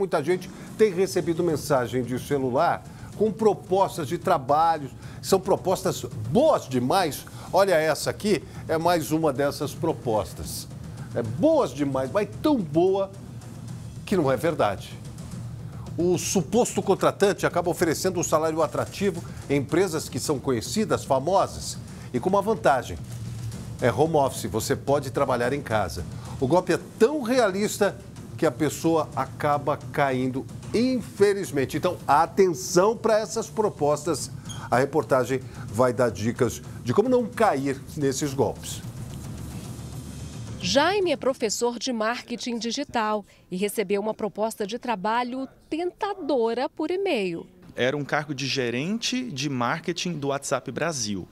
Muita gente tem recebido mensagem de celular com propostas de trabalhos, são propostas boas demais. Olha essa aqui, é mais uma dessas propostas. É boas demais, mas tão boa que não é verdade. O suposto contratante acaba oferecendo um salário atrativo em empresas que são conhecidas, famosas e com uma vantagem. É home office, você pode trabalhar em casa. O golpe é tão realista que a pessoa acaba caindo, infelizmente. Então, atenção para essas propostas. A reportagem vai dar dicas de como não cair nesses golpes. Jaime é professor de marketing digital e recebeu uma proposta de trabalho tentadora por e-mail. Era um cargo de gerente de marketing do WhatsApp Brasil.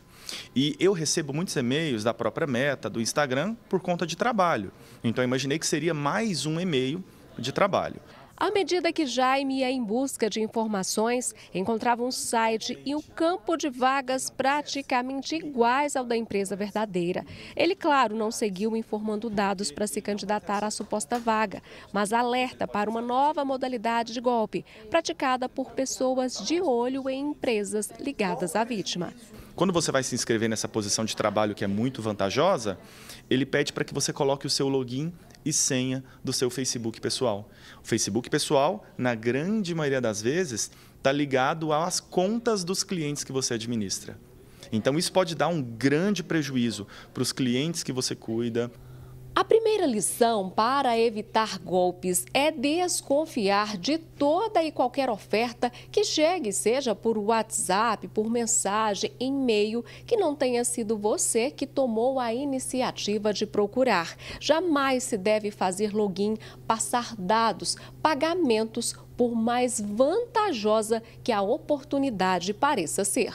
E eu recebo muitos e-mails da própria Meta, do Instagram, por conta de trabalho. Então, imaginei que seria mais um e-mail de trabalho. À medida que Jaime ia em busca de informações, encontrava um site e um campo de vagas praticamente iguais ao da empresa verdadeira. Ele, claro, não seguiu informando dados para se candidatar à suposta vaga, mas alerta para uma nova modalidade de golpe, praticada por pessoas de olho em empresas ligadas à vítima. Quando você vai se inscrever nessa posição de trabalho que é muito vantajosa, ele pede para que você coloque o seu login e senha do seu Facebook pessoal. O Facebook pessoal, na grande maioria das vezes, está ligado às contas dos clientes que você administra. Então, isso pode dar um grande prejuízo para os clientes que você cuida, primeira lição para evitar golpes é desconfiar de toda e qualquer oferta que chegue, seja por WhatsApp, por mensagem, e-mail, que não tenha sido você que tomou a iniciativa de procurar. Jamais se deve fazer login, passar dados, pagamentos, por mais vantajosa que a oportunidade pareça ser.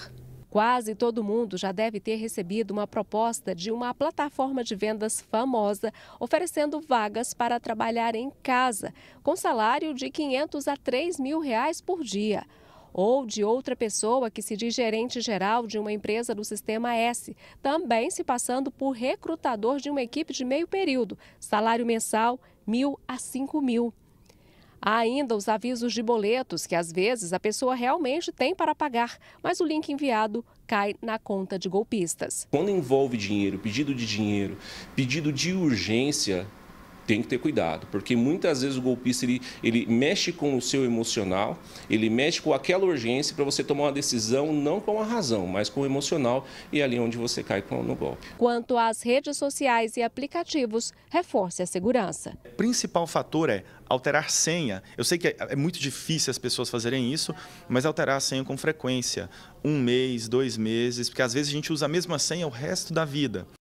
Quase todo mundo já deve ter recebido uma proposta de uma plataforma de vendas famosa oferecendo vagas para trabalhar em casa, com salário de 500 a 3 mil reais por dia ou de outra pessoa que se diz gerente geral de uma empresa do sistema S, também se passando por recrutador de uma equipe de meio período, salário mensal mil a cinco mil. Há ainda os avisos de boletos, que às vezes a pessoa realmente tem para pagar, mas o link enviado cai na conta de golpistas. Quando envolve dinheiro, pedido de dinheiro, pedido de urgência, tem que ter cuidado, porque muitas vezes o golpista ele, ele mexe com o seu emocional, ele mexe com aquela urgência para você tomar uma decisão não com a razão, mas com o emocional e é ali onde você cai no golpe. Quanto às redes sociais e aplicativos, reforce a segurança. O principal fator é alterar senha. Eu sei que é, é muito difícil as pessoas fazerem isso, mas alterar a senha com frequência, um mês, dois meses, porque às vezes a gente usa a mesma senha o resto da vida.